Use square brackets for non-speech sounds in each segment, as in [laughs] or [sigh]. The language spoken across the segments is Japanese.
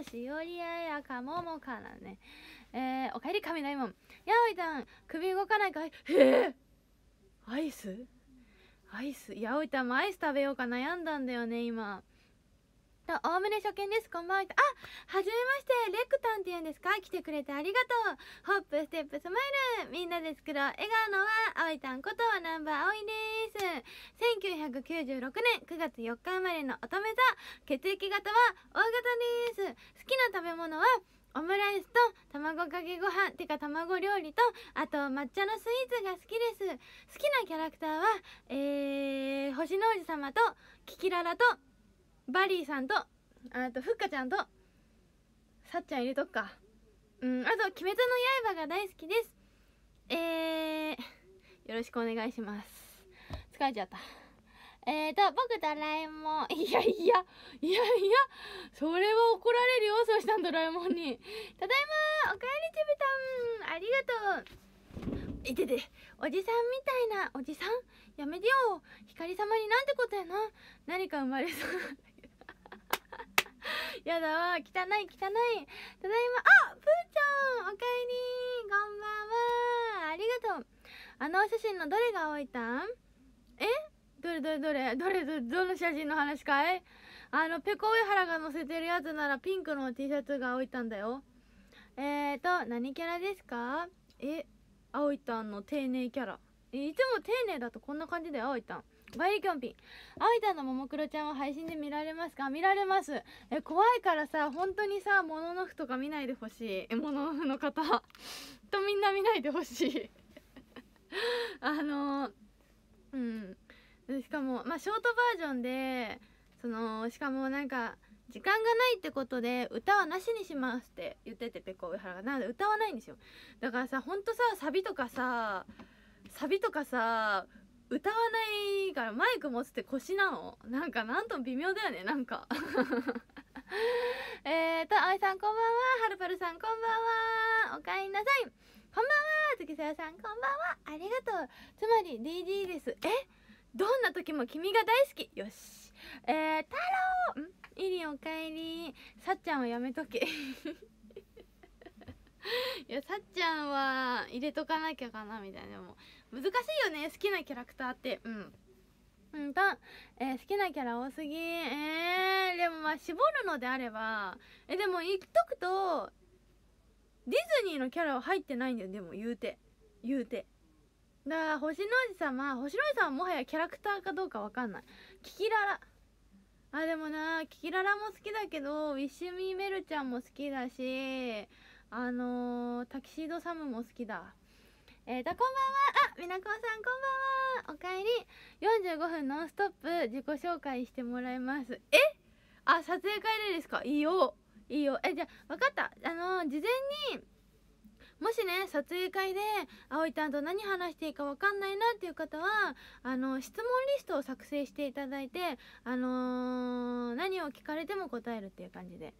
うしおりややかももからねえー、おかえり雷門やおいたん首動かないかいえー、アイスアイスやおいたんもアイス食べようか悩んだんだよね今と、おおむね初見です。こんばんは。あ、はじめまして。レクタンって言うんですか来てくれてありがとう。ホップ、ステップ、スマイル。みんなで作ろう。笑顔のは、あいたんこと、ナンバーあおいです。1996年9月4日生まれの乙女座。血液型は、大型です。好きな食べ物は、オムライスと卵かけご飯てか卵料理とあと抹茶のスイーツが好きです好きなキャラクターはえー、星の王子様とキキララとバリーさんとあとふっかちゃんとさっちゃん入れとくかうんあと「鬼滅の刃」が大好きですえー、よろしくお願いします疲れちゃったえーと、僕ドラえもん。[laughs] いやいや、いやいや、それは怒られるよ、そうしたんドラえもんに。ただいまおかえりちびたんありがとういてておじさんみたいなおじさんやめてよ光様になんてことやな何か生まれそう [laughs] やだわ汚い汚いただいまあぷーちゃんおかえりこんばんはありがとうあのお写真のどれが置いたんえどれどれどれどれどれどの写真の話かいあのペコ上原が載せてるやつならピンクの T シャツが置いたんだよえーと何キャラですかえ葵たんの丁寧キャラいつも丁寧だとこんな感じだよ葵たんバイリキョンピン。あいたのももクロちゃんは配信で見られますか見られます。え、怖いからさ、本当にさ、もののふとか見ないでほしい。え、もののふの方。とみんな見ないでほしい。[laughs] あのうん。しかも、まあ、ショートバージョンで、その、しかもなんか、時間がないってことで歌はなしにしますって言っててペコ上原がなんで歌わないんですよだからさほんとさサビとかさサビとかさ歌わないからマイク持つって腰なのなんかなんとも微妙だよねなんか [laughs] えーとあいさんこんばんははるぱるさんこんばんはおかえりなさいこんばんは月沢さんこんばんはありがとうつまり DD ですえどんな時も君が大好きよしえー、太郎んイリおかえりさっちゃんはやめとけ [laughs] いやさっちゃんは入れとかなきゃかなみたいなでも難しいよね好きなキャラクターってうんうんと、えー、好きなキャラ多すぎえー、でもまあ絞るのであればえでも言っとくとディズニーのキャラは入ってないんだよでも言うて言うてだから星の王子様星の王子様はもはやキャラクターかどうか分かんないキキララあでもなキキララも好きだけどウィッシュミーメルちゃんも好きだしあのー、タキシードサムも好きだえっ、ー、と、こんばんは。あ、みなこさん、こんばんは。おかえり。45分ノンストップ自己紹介してもらいます。えあ、撮影会でですかいいよ。いいよ。え、じゃあ、わかった。あのー、事前に、もしね、撮影会で、葵ちゃんと何話していいかわかんないなっていう方は、あのー、質問リストを作成していただいて、あの何を聞かれても答えるっていう感じで。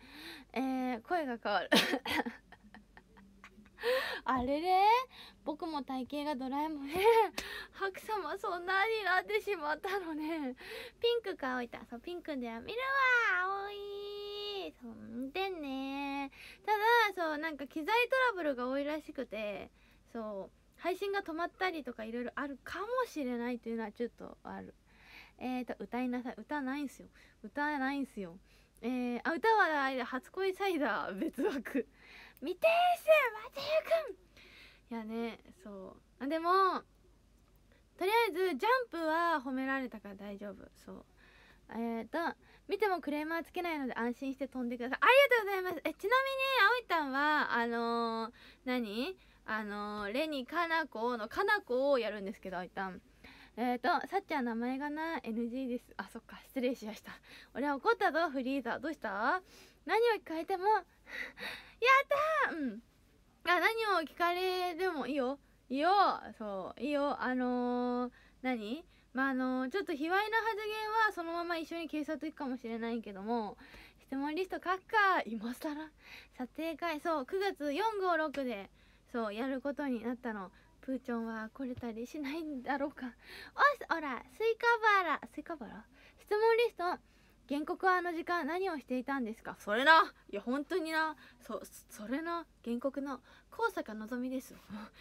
え声が変わる [laughs] あれれ僕も体型がドラえもんね白 [laughs] 様そんなになってしまったのねピンクかおいたそうピンクでは見るわ青いそんでねただそうなんか機材トラブルが多いらしくてそう配信が止まったりとかいろいろあるかもしれないというのはちょっとあるえっ、ー、と歌いなさい歌ないんすよ歌ないんすよえー、あ歌は初恋サイダー別枠未定数待てゆくんいやねそうあでもとりあえずジャンプは褒められたから大丈夫そうえっ、ー、と見てもクレーマーつけないので安心して飛んでくださいありがとうございますえちなみにあおいたんはあのー、何あのー、レニカナコのカナコをやるんですけどいたんえっ、ー、とさっちゃん名前がな NG ですあそっか失礼しました俺は怒ったぞフリーザどうした何を聞かれても [laughs] やったうんあ何を聞かれてもいいよいいよそういいよあのー、何まああのー、ちょっと卑猥な発言はそのまま一緒に警察行くかもしれないけども質問リスト書くか今更撮影会そう9月456でそうやることになったのプーちゃんは来れたりしないんだろうかおしほらスイカバラスイカバラ質問リスト原告はあの時間何をしていたんですかそれないや本当になそそれな原告の高坂のぞみです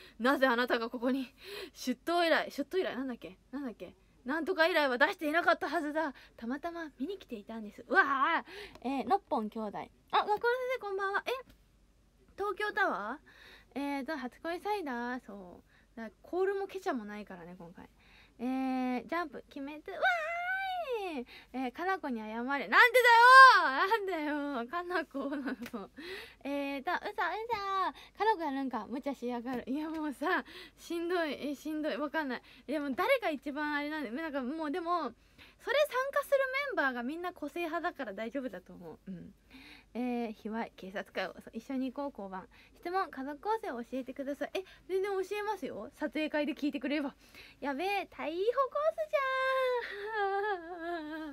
[laughs] なぜあなたがここに出頭依頼出頭依頼なんだっけなんだっけなんとか以来は出していなかったはずだたまたま見に来ていたんですうわあえー、六本兄弟あ学この先生こんばんはえ東京タワーえーと初恋サイダーそうだからコールもケチャもないからね今回えー、ジャンプ決めてわーいえー、かなこに謝れなんでだよなんだよかなこなのえーとうさうさかなこやるんか無茶しやがるいやもうさしんどいえしんどいわかんないでも誰が一番あれなんでなんかもうでもそれ参加するメンバーがみんな個性派だから大丈夫だと思ううんえー、卑猥警察官を一緒に行こう交番質問家族構成を教えてくださいえ全然教えますよ撮影会で聞いてくれればやべえ逮捕コー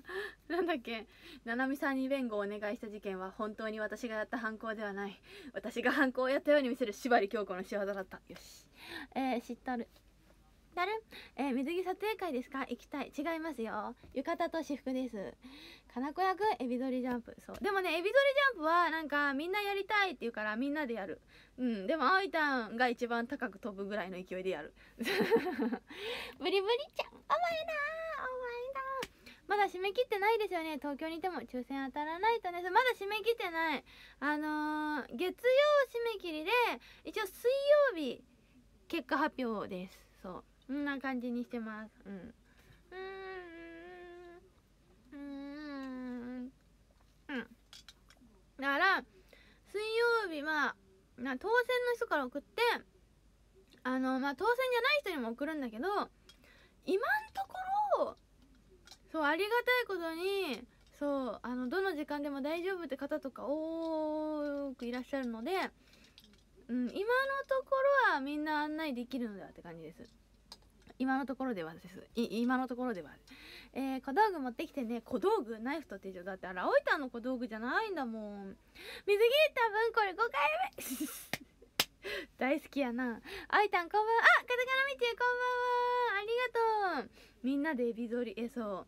スじゃんなんだっけななみさんに弁護をお願いした事件は本当に私がやった犯行ではない私が犯行をやったように見せる縛り強子の仕業だったよしえー、知っとるやるえー、水着撮影会ですか行きたい違いますよ浴衣と私服です金子役エビ反りジャンプそうでもねエビ反りジャンプはなんかみんなやりたいって言うからみんなでやるうんでもあおいたんが一番高く飛ぶぐらいの勢いでやる [laughs] ブリブリちゃんお前なお前なまだ締め切ってないですよね東京にいても抽選当たらないとねまだ締め切ってないあのー、月曜締め切りで一応水曜日結果発表ですそうそんな感じにしてますうんうんうんだから水曜日はな当選の人から送ってあのまあ当選じゃない人にも送るんだけど今んところそうありがたいことにそうあのどの時間でも大丈夫って方とか多くいらっしゃるので、うん、今のところはみんな案内できるのではって感じです。今のところではです今のところでは、えー、小道具持ってきてね小道具ナイフと手錠。だってあれ葵たんの小道具じゃないんだもん水着多分これ5回目 [laughs] 大好きやなあいたんこんばんはあカタカナみちゅこんばんはありがとうみんなでエビぞりえそ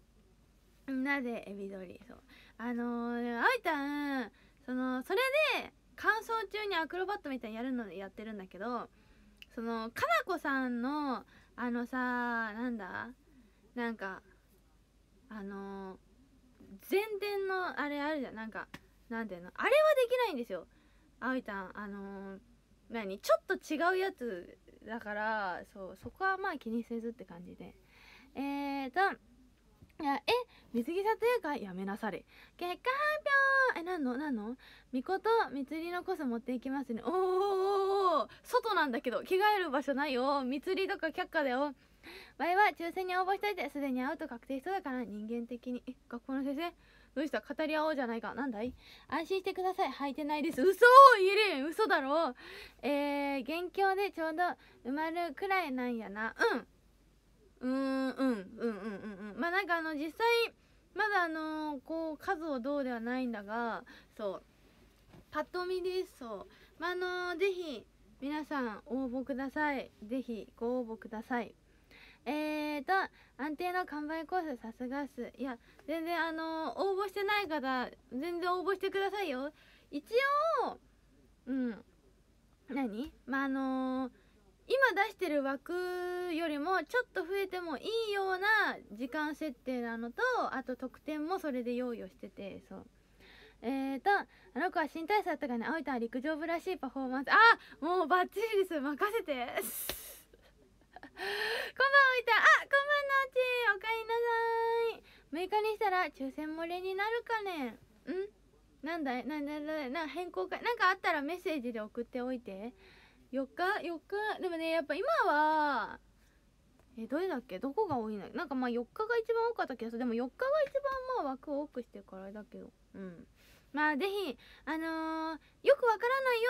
うみんなでエビぞりそうあのー、あいたんそのそれで乾燥中にアクロバットみたいにやるのでやってるんだけどそのかなこさんのあのさなんだなんかあの前転のあれあるじゃんなんかなんていうのあれはできないんですよあおいたんあの何ちょっと違うやつだからそうそこはまあ気にせずって感じでえーといやえ水着撮影会やめなされ結果発表え何の何のみことつりのコス持っていきますねおーおーおー外なんだけど着替える場所ないよつりとか却下だよ場合は抽選に応募しといてすでにアウト確定しそうだから人間的にえ学校の先生どうした語り合おうじゃないかなんだい安心してください履いてないです嘘言え嘘だろえー、元凶でちょうど埋まるくらいなんやなうんうんうんうんうんうんうんまあなんかあの実際まだあのこう数をどうではないんだがそうパッと見ですそうまああのぜひ皆さん応募くださいぜひご応募くださいえーと安定の完売コースさすがっすいや全然あの応募してない方全然応募してくださいよ一応うん何まああのー今出してる枠よりもちょっと増えてもいいような時間設定なのとあと得点もそれで用意をしててそうえーとあの子は新体操だったからね葵たんは陸上部らしいパフォーマンスあもうバッチリです任せて [laughs] こんばんはいたんあこんばんのうちおかえりなさい6日にしたら抽選漏れになるかねんなんだいなんだいな変更かなんかあったらメッセージで送っておいて4日4日でもねやっぱ今はえどれだっけどこが多いのなんかまあ4日が一番多かった気がするでも4日が一番まあ枠を多くしてるからあれだけどうんまあぜひあのー、よくわからないよ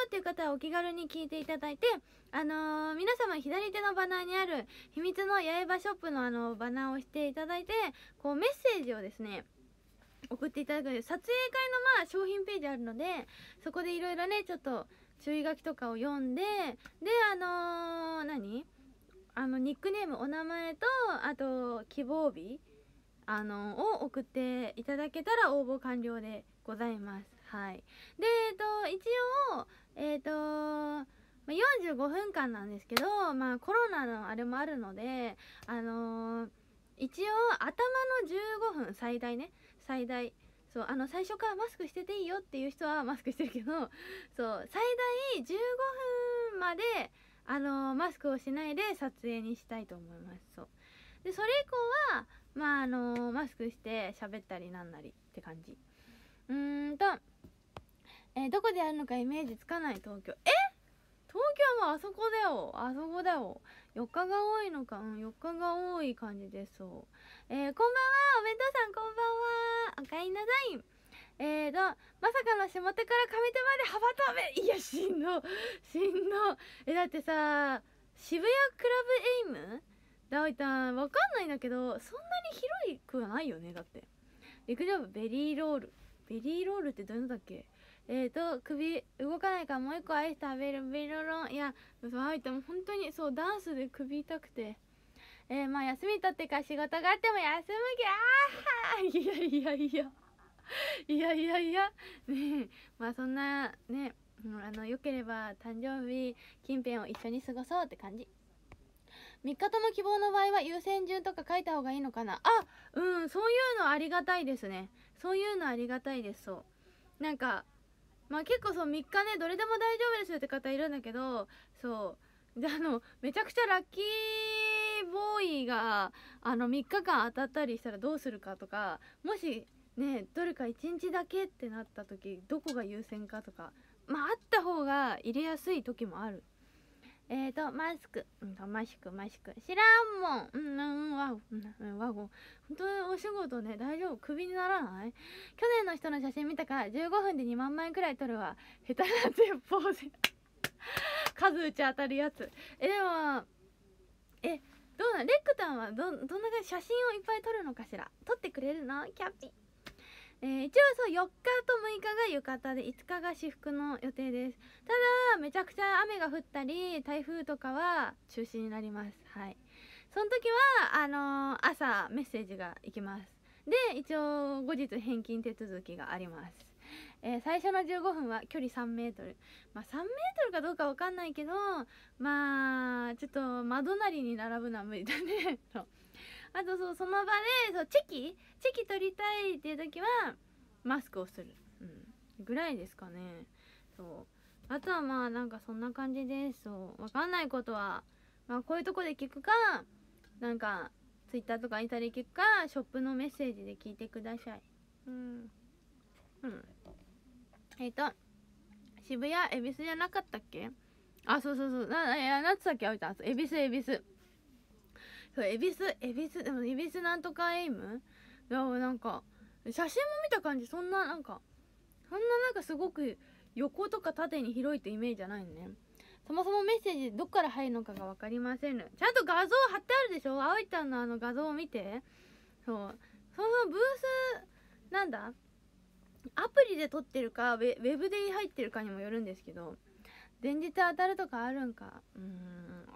っていう方はお気軽に聞いていただいてあのー、皆様左手のバナーにある秘密の八重歯ショップのあのバナーをしていただいてこうメッセージをですね送っていただく撮影会のまあ商品ページあるのでそこでいろいろねちょっと注意書きとかを読んでであのー、何あのニックネームお名前とあと希望日あのを送っていただけたら応募完了でございますはいでえっ、ー、と一応えっ、ー、と45分間なんですけど、まあ、コロナのあれもあるので、あのー、一応頭の15分最大ね最大そうあの最初からマスクしてていいよっていう人はマスクしてるけどそう最大15分まであのマスクをしないで撮影にしたいと思いますそうでそれ以降はまああのマスクして喋ったりなんなりって感じうーんと、えー、どこでやるのかイメージつかない東京え東京はあそこだよあそこだよ4日が多いのかうん4日が多い感じですそうえー、こんばんはお弁当さんこんばんはおかえりなさいえーとまさかの下手から上手まで幅跳べいやしんどしんどえだってさ渋谷クラブエイムだおいたんわかんないんだけどそんなに広いくはないよねだって陸上部ベリーロールベリーロールってどういうのだっけえーと首動かないからもう一個アイス食べるベロロンいやそうあいたも本当にそうダンスで首痛くてえー、まあ休み取ってか仕事があっても休むきゃあいやいやいやいやいやいやねまあそんなねあの良ければ誕生日近辺を一緒に過ごそうって感じ3日とも希望の場合は優先順とか書いた方がいいのかなあうんそういうのありがたいですねそういうのありがたいですそうなんかまあ結構そう3日ねどれでも大丈夫ですって方いるんだけどそうであのめちゃくちゃラッキーボーイがあの3日間当たったりしたらどうするかとかもしねどれか1日だけってなった時どこが優先かとかまああった方が入れやすい時もあるえーとマスクうんとマスクマスク知らんもんうんうんワゴンン本当にお仕事ね大丈夫クビにならない去年の人の写真見たから15分で2万枚くらい撮るわ下手な鉄砲で数打ち当たるやつえでもえどうなんレックタンはどどんな感じ写真をいっぱい撮るのかしら撮ってくれるのキャピえー、一応そう4日と6日が浴衣で5日が私服の予定ですただめちゃくちゃ雨が降ったり台風とかは中止になりますはいその時はあのー、朝メッセージが行きますで一応後日返金手続きがありますえー、最初の15分は距離3メートルまあ3メートルかどうかわかんないけどまあちょっと窓なりに並ぶのは無理だねと [laughs] あとそうその場でそうチェキチェキ取りたいっていう時はマスクをする、うん、ぐらいですかねそうあとはまあなんかそんな感じですそうわかんないことはまあこういうとこで聞くかなんか Twitter とかインタビュで聞くかショップのメッセージで聞いてくださいうんうんえっ、と渋谷恵比寿じゃなかったっけあそうそうそうなえー、なんつったっけあびた恵比寿恵比寿そう恵比寿恵比寿でも恵比寿なんとかエイムもなんか写真も見た感じそんななんかそんななんかすごく横とか縦に広いってイメージじゃないのねそもそもメッセージどっから入るのかが分かりませんちゃんと画像貼ってあるでしょ葵ちゃんのあの画像を見てそうそもそもブースなんだアプリで撮ってるかウェブで入ってるかにもよるんですけど前日当たるとかあるんかうん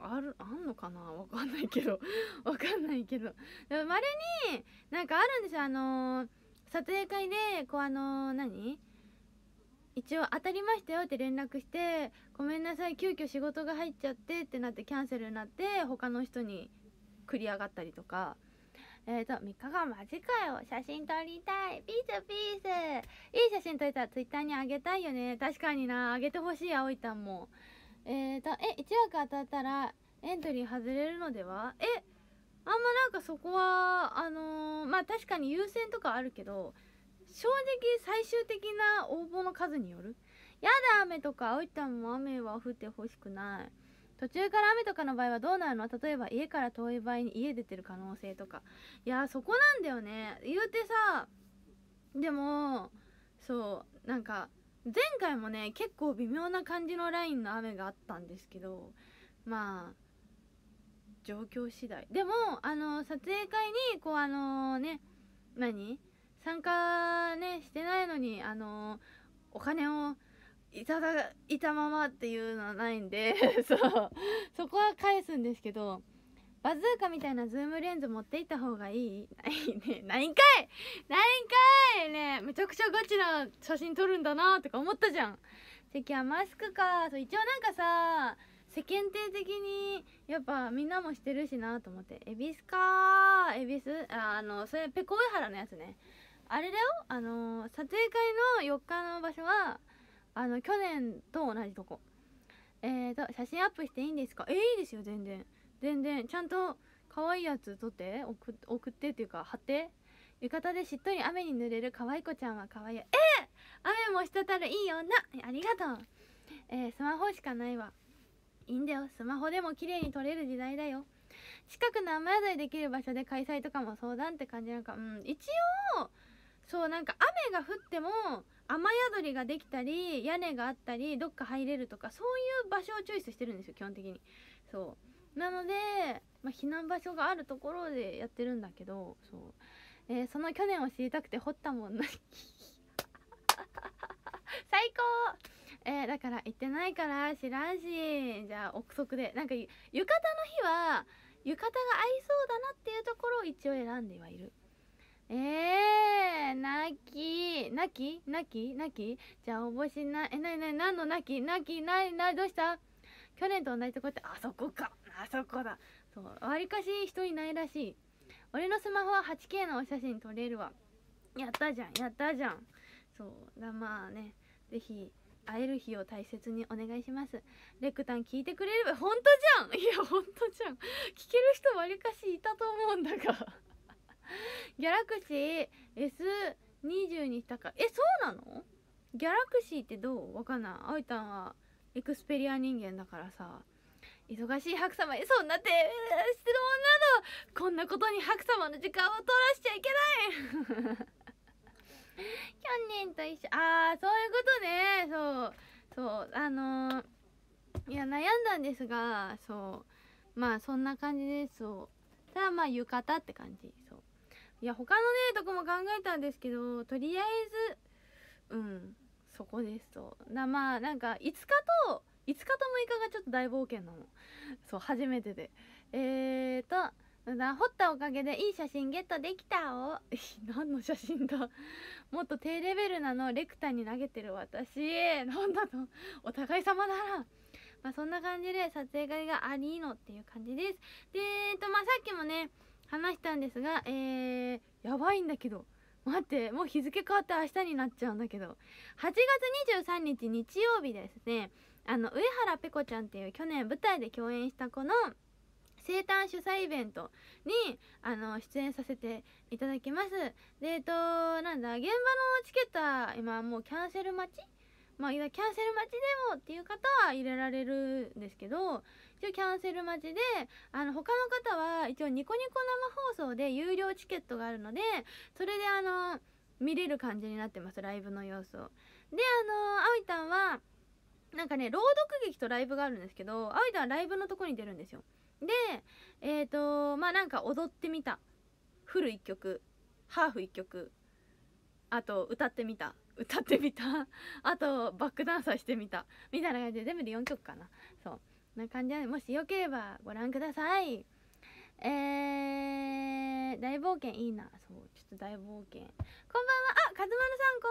あるあんのかなわかんないけど [laughs] わかんないけどでもまれになんかあるんですよあのー、撮影会でこうあのー、何一応当たりましたよって連絡してごめんなさい急遽仕事が入っちゃってってなってキャンセルになって他の人に繰り上がったりとかえっ、ー、と、3日間間近よ。写真撮りたい。ピースピース。いい写真撮れたら Twitter にあげたいよね。確かにな。あげてほしい、葵いたんも。えっ、ー、と、え、1枠当たったらエントリー外れるのではえ、あんまなんかそこは、あのー、まあ、確かに優先とかあるけど、正直最終的な応募の数によるやだ、雨とか、葵ちいんも雨は降ってほしくない。途中から雨とかの場合はどうなるの例えば家から遠い場合に家出てる可能性とかいやそこなんだよね言うてさでもそうなんか前回もね結構微妙な感じのラインの雨があったんですけどまあ状況次第でもあの撮影会にこうあのね何参加ねしてないのにあのお金をいただいたままっていうのはないんで [laughs] そうそこは返すんですけどバズーカみたいなズームレンズ持っていった方がいいないね [laughs] ないんかいないんかいねめちゃくちゃガチな写真撮るんだなとか思ったじゃん関はマスクかそう一応なんかさ世間体的にやっぱみんなもしてるしなと思って恵比寿かー恵比寿あのそれペコウエハラのやつねあれだよあの撮影会の4日の場所はあの去年と同じとこえーと写真アップしていいんですかえー、いいですよ全然全然ちゃんと可愛いやつ撮って送ってっていうか貼って浴衣でしっとり雨に濡れる可愛い子ちゃんは可愛いえー、雨も滴るいい女ありがとうえー、スマホしかないわいいんだよスマホでも綺麗に撮れる時代だよ近くの雨宿りできる場所で開催とかも相談って感じなんかうん一応そうなんか雨が降っても雨宿りができたり屋根があったりどっか入れるとかそういう場所をチョイスしてるんですよ基本的にそうなので、まあ、避難場所があるところでやってるんだけどそう、えー、その去年を知りたくて掘ったもんな [laughs] 最高えー、だから行ってないから知らんしじゃあ憶測でなんか浴衣の日は浴衣が合いそうだなっていうところを一応選んではいるえー、泣き、泣き、泣き、泣き。じゃあ、おぼしない。え、なになに、何の泣き、泣き、ない、などうした去年と同じとこって、あそこか。あそこだ。そう、わりかし人いないらしい。俺のスマホは 8K のお写真撮れるわ。やったじゃん、やったじゃん。そう、だまあね、ぜひ、会える日を大切にお願いします。レクタン聞いてくれれば、ほんとじゃんいや、ほんとじゃん。聞ける人わりかしいたと思うんだが。[laughs] ギャラクシー S20 にしたかえそうなのギャラクシーってどうわかんないあいたんはエクスペリア人間だからさ忙しい白様へ、そんな手質問など、こんなことに白様の時間を取らしちゃいけない [laughs] キャン去ンと一緒ああそういうことねそうそうあのー、いや悩んだんですがそうまあそんな感じですそうただまあ浴衣って感じいや他のねとこも考えたんですけどとりあえずうんそこですとなまあなんか5日と5日と6日がちょっと大冒険なのそう初めてでえーとな掘ったおかげでいい写真ゲットできたを [laughs] 何の写真だもっと低レベルなのレクタに投げてる私なんだとお互い様なまあそんな感じで撮影会がありのっていう感じですでえっとまあさっきもね話したんですがえー、やばいんだけど待ってもう日付変わって明日になっちゃうんだけど8月23日日曜日ですねあの上原ペコちゃんっていう去年舞台で共演した子の生誕主催イベントにあの出演させていただきますでえっとなんだ現場のチケットは今もうキャンセル待ちまあ、キャンセル待ちでもっていう方は入れられるんですけど一応キャンセル待ちであの他の方は一応ニコニコ生放送で有料チケットがあるのでそれであの見れる感じになってますライブの様子を。であのあおいたんはなんかね朗読劇とライブがあるんですけどあおいたんはライブのとこに出るんですよ。でえっ、ー、とまあなんか踊ってみたフル1曲ハーフ1曲あと歌ってみた歌ってみたあとバックダンサーしてみたみたいな感じで全部で4曲かなそうな感じなのでもしよければご覧くださいえー、大冒険いいなそうちょっと大冒険こんばんはあかずまさんこ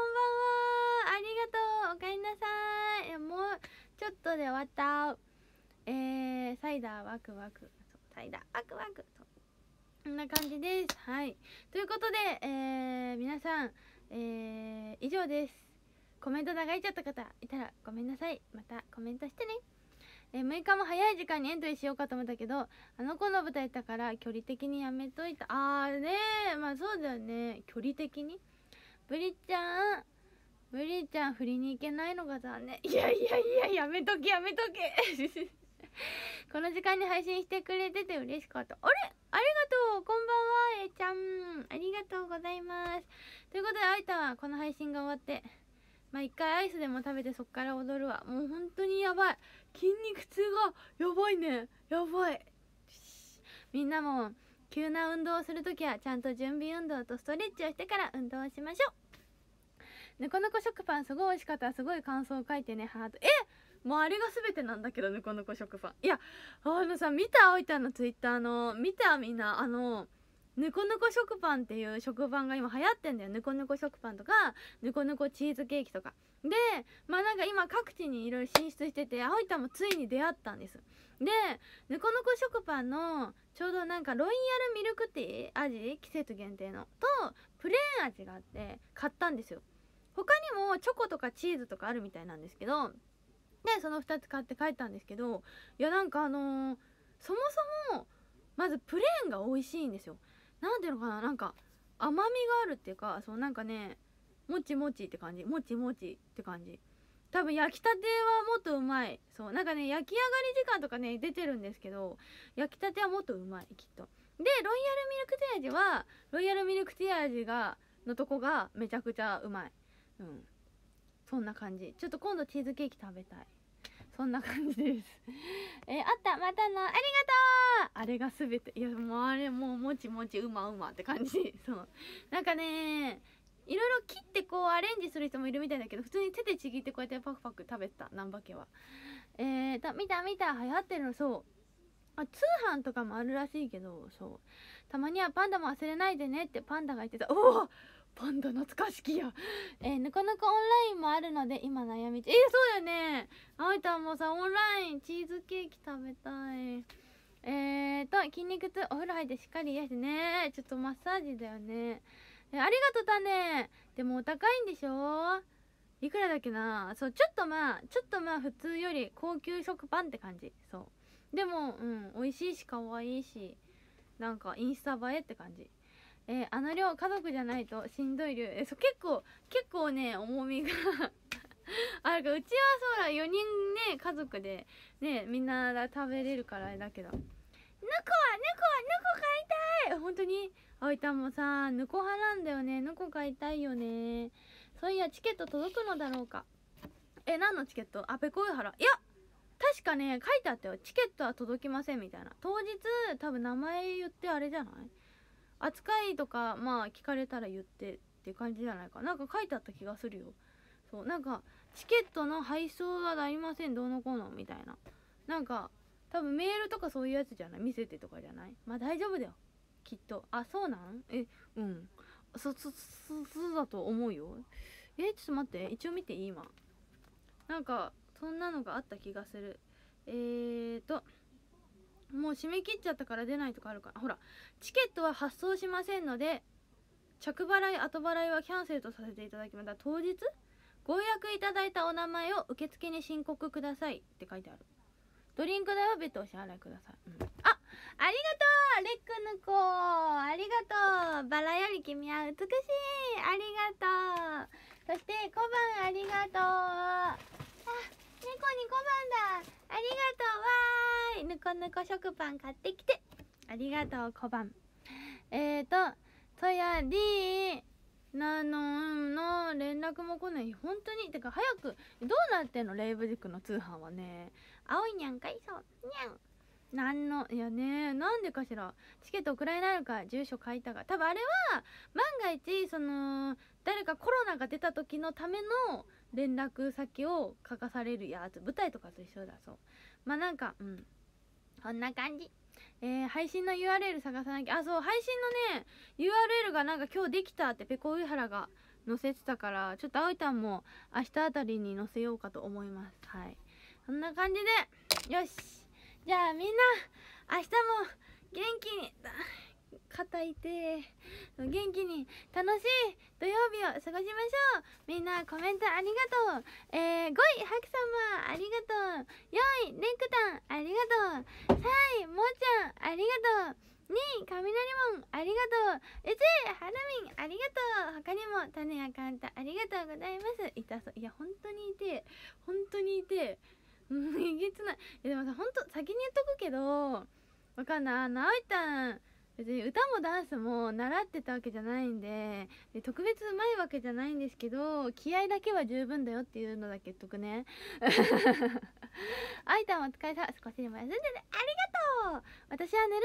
んばんはありがとうおかえりなさいもうちょっとで終わったえー、サイダーワクワクサイダーワクワクこんな感じですはいということで、えー、皆さんえー、以上ですコメント長いちゃった方いたらごめんなさいまたコメントしてねえー、6日も早い時間にエントリーしようかと思ったけどあの子の舞台だから距離的にやめといたあーねーまあそうだよね距離的にブリちゃんブリちゃん振りに行けないのが残念いやいやいややめとけやめとけ [laughs] [laughs] この時間に配信してくれてて嬉しかったあれありがとうこんばんはえー、ちゃんありがとうございますということであいたはこの配信が終わってまあ一回アイスでも食べてそっから踊るわもう本当にやばい筋肉痛がやばいねやばいみんなも急な運動をするときはちゃんと準備運動とストレッチをしてから運動をしましょうぬこのこ食パンすごい美味しかったすごい感想を書いてねハートえもうあれが全てなんだけどぬこぬこ食パンいやあのさ見た葵ちゃんのツイッターの見たみんなあのぬこぬこ食パンっていう食パンが今流行ってんだよぬこぬこ食パンとかぬこぬこチーズケーキとかでまあなんか今各地にいろいろ進出してて葵ちゃんもついに出会ったんですでぬこぬこ食パンのちょうどなんかロイヤルミルクティー味季節限定のとプレーン味があって買ったんですよ他にもチョコとかチーズとかあるみたいなんですけどでその2つ買って帰ったんですけどいやなんかあのー、そもそもまずプレーンが美味しいんですよ何ていうのかななんか甘みがあるっていうかそうなんかねもちもちって感じもちもちって感じ多分焼きたてはもっとうまいそうなんかね焼き上がり時間とかね出てるんですけど焼きたてはもっとうまいきっとでロイヤルミルクティー味はロイヤルミルクティー味がのとこがめちゃくちゃうまいうんそんな感じちょっと今度チーズケーキ食べたいそんな感じです [laughs] えー、あったまたなありがとうあれが全ていやもうあれもうもちもちうまうまって感じ [laughs] そうなんかねいろいろ切ってこうアレンジする人もいるみたいだけど普通に手でちぎってこうやってパクパク食べた難波家はえーと、見た見た流行ってるのそうあ通販とかもあるらしいけどそうたまにはパンダも忘れないでねってパンダが言ってたおおバンド懐かしきやえー、ぬかぬかオンラインもあるので今悩みえー、そうだねあおいたんもさオンラインチーズケーキ食べたいえーと筋肉痛お風呂入ってしっかり癒してねちょっとマッサージだよねえー、ありがとたねでもお高いんでしょいくらだっけなそうちょっとまあちょっとまあ普通より高級食パンって感じそうでもうん美味しいし可愛いしなんかインスタ映えって感じえー、あの量家族じゃないとしんどい量えー、そ結構結構ね重みが [laughs] あるかうちはそうだ4人ね家族でねみんな食べれるからあれだけどぬこはぬこはぬこ買いたい本当にあいたもさぬこ派なんだよねぬこ買いたいよねそういやチケット届くのだろうかえ何のチケットあペコイハラいや確かね書いてあったよチケットは届きませんみたいな当日多分名前言ってあれじゃない扱いとかまあ聞かれたら言ってっていう感じじゃないかなんか書いてあった気がするよそうなんかチケットの配送はなりませんどうのこうのみたいななんか多分メールとかそういうやつじゃない見せてとかじゃないまあ大丈夫だよきっとあそうなんえうんそそそうだと思うよえちょっと待って一応見ていい今なんかそんなのがあった気がするえーともう締め切っちゃったから出ないとかあるからほらチケットは発送しませんので着払い後払いはキャンセルとさせていただきます。当日ご予約いただいたお名前を受付に申告くださいって書いてあるドリンク代は別途お支払いください、うん、あありがとうレックの子ありがとうバラより君は美しいありがとうそして小判ありがとうあんだありがとうわーいぬこぬこ食パン買ってきてありがとう小判えーとそやりなのの連絡も来ない本当にてか早くどうなってんのレイブ塾の通販はね青いにゃんかいそうにゃんなんのいやねなんでかしらチケット送られないのか住所書いたが多分あれは万が一その誰かコロナが出た時のための連絡先を書かされるやつ舞台とかと一緒だそうまあなんかうんこんな感じえー、配信の URL 探さなきゃあそう配信のね URL がなんか今日できたってペコ上原が載せてたからちょっとあおいたんも明日あたりに載せようかと思いますはいそんな感じでよしじゃあみんな明日も元気に肩いて元気に楽しい土曜日を過ごしましょうみんなコメントありがとうえー、5位ハク様ありがとう4位ネクタンありがとう3位もーちゃんありがとう2位雷門ありがとう1位ハラミンありがとう他にも種やかんたありがとうございますいたそういや本当にいて本当にいてうんえげつないいやでもさ本当先に言っとくけどわかんないあのいたん別に歌もダンスも習ってたわけじゃないんでで特別うまいわけじゃないんですけど気合だけは十分だよっていうのだけ言っとくねあいたんお疲れさ少しでも休んでねありがとう私は寝る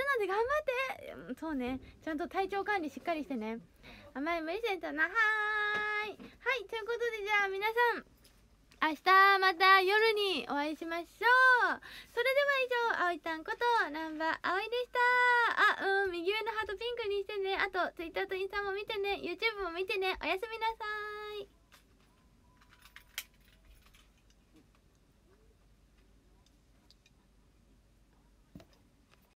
ので頑張ってそうねちゃんと体調管理しっかりしてね甘い無理せんとなはーいはいということでじゃあ皆さん明日また夜にお会いしましょうそれでは以上あおいたんことナンバーあおいでしたあうん右上のハートピンクにしてねあと Twitter とインスタも見てね YouTube も見てねおやすみなさい